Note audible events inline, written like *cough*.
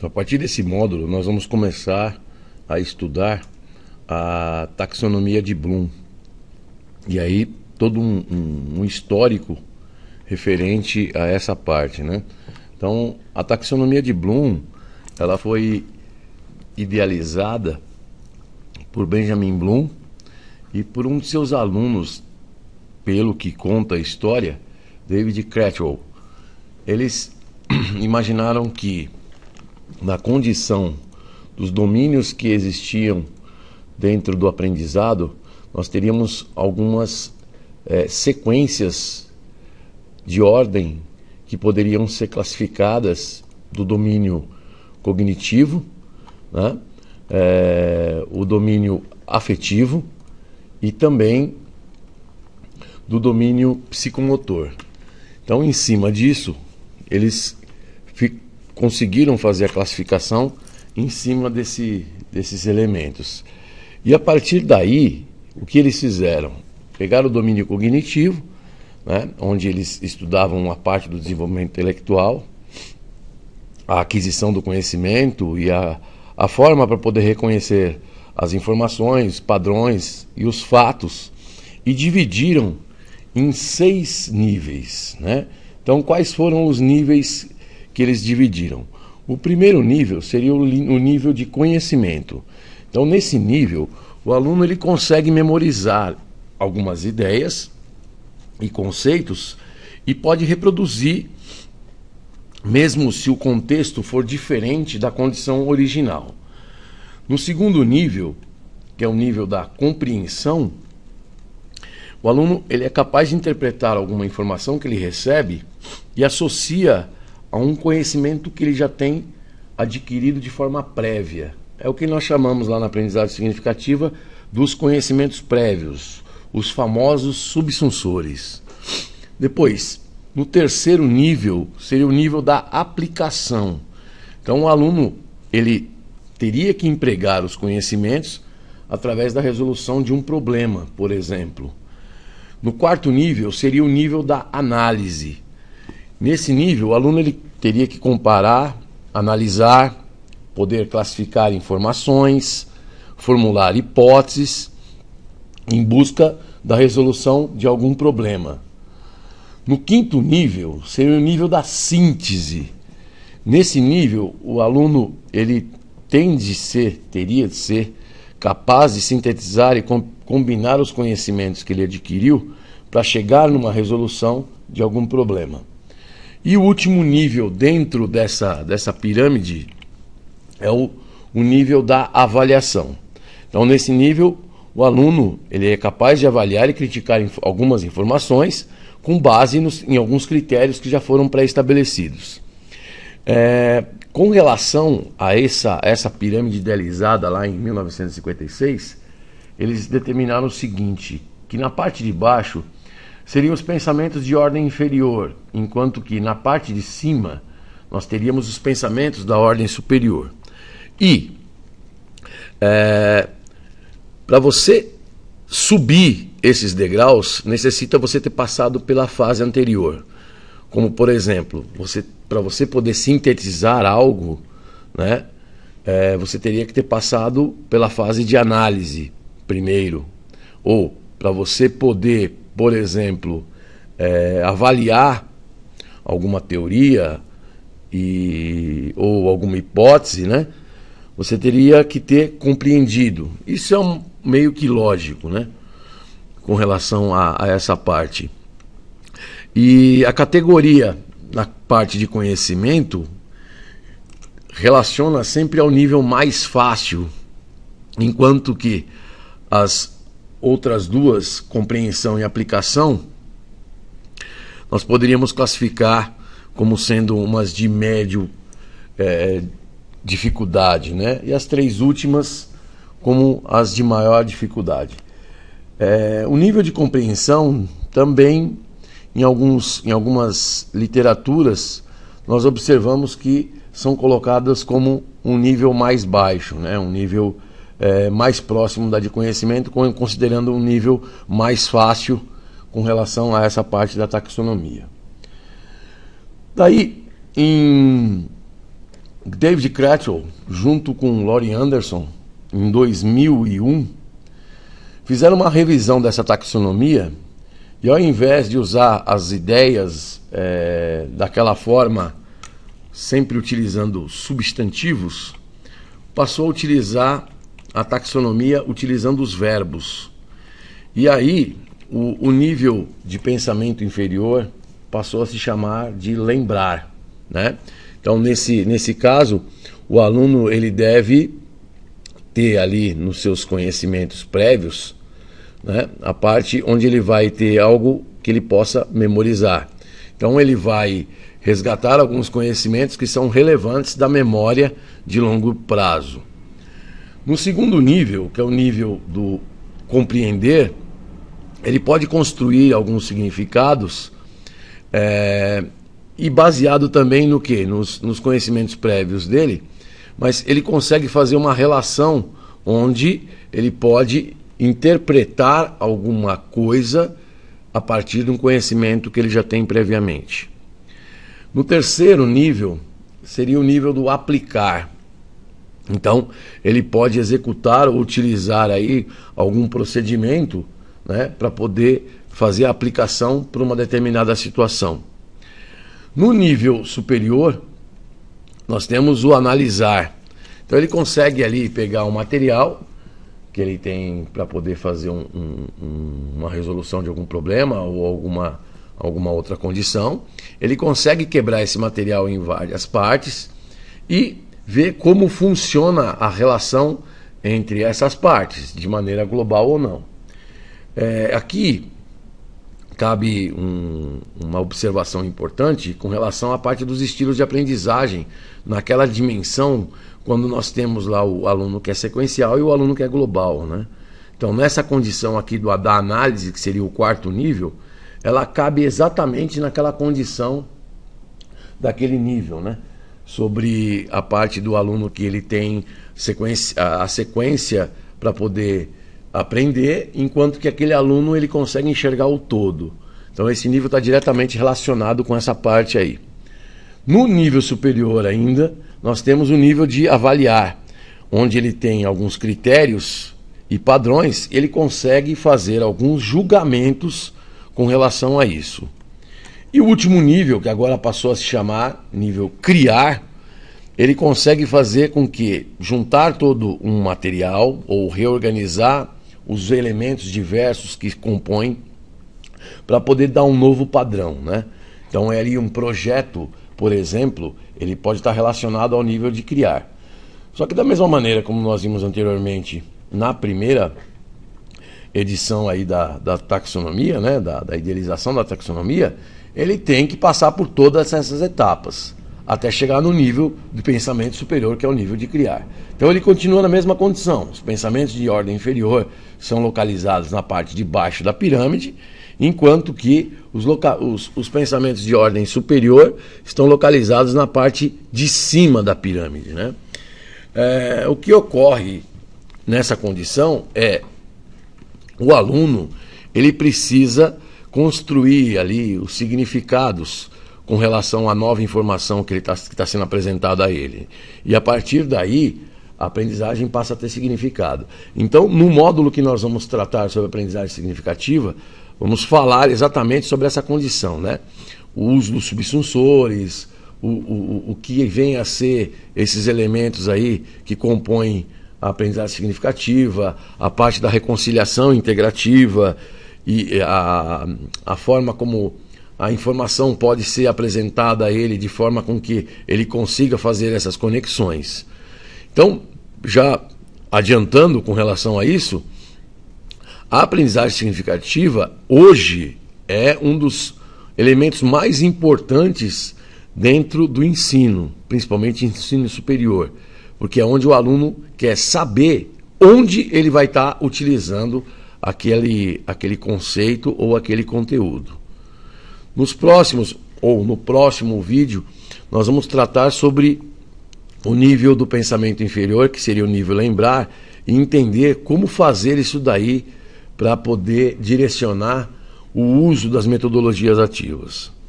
Então, a partir desse módulo, nós vamos começar a estudar a taxonomia de Bloom. E aí, todo um, um, um histórico referente a essa parte, né? Então, a taxonomia de Bloom, ela foi idealizada por Benjamin Bloom e por um de seus alunos, pelo que conta a história, David Cratchit. Eles *clears throat* imaginaram que na condição dos domínios que existiam dentro do aprendizado, nós teríamos algumas é, sequências de ordem que poderiam ser classificadas do domínio cognitivo, né? é, o domínio afetivo e também do domínio psicomotor. Então, em cima disso, eles conseguiram fazer a classificação em cima desse, desses elementos. E a partir daí, o que eles fizeram? Pegaram o domínio cognitivo, né, onde eles estudavam uma parte do desenvolvimento intelectual, a aquisição do conhecimento e a, a forma para poder reconhecer as informações, padrões e os fatos, e dividiram em seis níveis. Né? Então, quais foram os níveis que eles dividiram. O primeiro nível seria o, o nível de conhecimento. Então, nesse nível, o aluno ele consegue memorizar algumas ideias e conceitos e pode reproduzir, mesmo se o contexto for diferente da condição original. No segundo nível, que é o nível da compreensão, o aluno ele é capaz de interpretar alguma informação que ele recebe e associa a um conhecimento que ele já tem adquirido de forma prévia. É o que nós chamamos lá na aprendizagem significativa dos conhecimentos prévios, os famosos subsunsores. Depois, no terceiro nível, seria o nível da aplicação. Então, o aluno ele teria que empregar os conhecimentos através da resolução de um problema, por exemplo. No quarto nível seria o nível da análise. Nesse nível, o aluno ele teria que comparar, analisar, poder classificar informações, formular hipóteses em busca da resolução de algum problema. No quinto nível seria o nível da síntese. Nesse nível, o aluno ele tem de ser, teria de ser capaz de sintetizar e com, combinar os conhecimentos que ele adquiriu para chegar numa resolução de algum problema. E o último nível dentro dessa, dessa pirâmide é o, o nível da avaliação. Então, nesse nível, o aluno ele é capaz de avaliar e criticar inf algumas informações com base nos, em alguns critérios que já foram pré-estabelecidos. É, com relação a essa, essa pirâmide idealizada lá em 1956, eles determinaram o seguinte, que na parte de baixo seriam os pensamentos de ordem inferior, enquanto que na parte de cima nós teríamos os pensamentos da ordem superior. E é, para você subir esses degraus, necessita você ter passado pela fase anterior. Como, por exemplo, você, para você poder sintetizar algo, né, é, você teria que ter passado pela fase de análise primeiro. Ou para você poder por exemplo, é, avaliar alguma teoria e, ou alguma hipótese, né? Você teria que ter compreendido. Isso é um, meio que lógico, né? Com relação a, a essa parte. E a categoria na parte de conhecimento relaciona sempre ao nível mais fácil, enquanto que as outras duas, compreensão e aplicação, nós poderíamos classificar como sendo umas de médio é, dificuldade, né? E as três últimas como as de maior dificuldade. É, o nível de compreensão também, em, alguns, em algumas literaturas, nós observamos que são colocadas como um nível mais baixo, né? um nível é, mais próximo da de conhecimento, considerando um nível mais fácil com relação a essa parte da taxonomia. Daí, em David Cratchit, junto com Laurie Anderson, em 2001, fizeram uma revisão dessa taxonomia e ao invés de usar as ideias é, daquela forma, sempre utilizando substantivos, passou a utilizar a taxonomia utilizando os verbos. E aí, o, o nível de pensamento inferior passou a se chamar de lembrar, né? Então, nesse, nesse caso, o aluno ele deve ter ali nos seus conhecimentos prévios né, a parte onde ele vai ter algo que ele possa memorizar. Então, ele vai resgatar alguns conhecimentos que são relevantes da memória de longo prazo. No segundo nível, que é o nível do compreender, ele pode construir alguns significados é, e baseado também no que? Nos, nos conhecimentos prévios dele, mas ele consegue fazer uma relação onde ele pode interpretar alguma coisa a partir de um conhecimento que ele já tem previamente. No terceiro nível, seria o nível do aplicar. Então, ele pode executar ou utilizar aí algum procedimento né, para poder fazer a aplicação para uma determinada situação. No nível superior, nós temos o analisar. Então, ele consegue ali pegar o material que ele tem para poder fazer um, um, uma resolução de algum problema ou alguma, alguma outra condição. Ele consegue quebrar esse material em várias partes e ver como funciona a relação entre essas partes, de maneira global ou não. É, aqui cabe um, uma observação importante com relação à parte dos estilos de aprendizagem, naquela dimensão quando nós temos lá o aluno que é sequencial e o aluno que é global. Né? Então, nessa condição aqui do, da análise, que seria o quarto nível, ela cabe exatamente naquela condição daquele nível. Né? sobre a parte do aluno que ele tem sequência, a sequência para poder aprender, enquanto que aquele aluno ele consegue enxergar o todo. Então esse nível está diretamente relacionado com essa parte aí. No nível superior ainda, nós temos o nível de avaliar, onde ele tem alguns critérios e padrões, ele consegue fazer alguns julgamentos com relação a isso. E o último nível, que agora passou a se chamar nível criar, ele consegue fazer com que juntar todo um material ou reorganizar os elementos diversos que compõem para poder dar um novo padrão, né? Então é ali um projeto, por exemplo, ele pode estar relacionado ao nível de criar. Só que da mesma maneira como nós vimos anteriormente na primeira edição aí da, da taxonomia, né, da, da idealização da taxonomia, ele tem que passar por todas essas etapas até chegar no nível de pensamento superior, que é o nível de criar. Então ele continua na mesma condição. Os pensamentos de ordem inferior são localizados na parte de baixo da pirâmide, enquanto que os, os, os pensamentos de ordem superior estão localizados na parte de cima da pirâmide. Né? É, o que ocorre nessa condição é o aluno ele precisa construir ali os significados com relação à nova informação que está tá sendo apresentada a ele. E a partir daí, a aprendizagem passa a ter significado. Então, no módulo que nós vamos tratar sobre aprendizagem significativa, vamos falar exatamente sobre essa condição, né? O uso dos subsunsores, o, o, o que vem a ser esses elementos aí que compõem a aprendizagem significativa, a parte da reconciliação integrativa e a, a forma como a informação pode ser apresentada a ele de forma com que ele consiga fazer essas conexões. Então, já adiantando com relação a isso, a aprendizagem significativa hoje é um dos elementos mais importantes dentro do ensino, principalmente ensino superior, porque é onde o aluno quer saber onde ele vai estar utilizando aquele, aquele conceito ou aquele conteúdo. Nos próximos ou no próximo vídeo, nós vamos tratar sobre o nível do pensamento inferior, que seria o nível lembrar, e entender como fazer isso daí para poder direcionar o uso das metodologias ativas.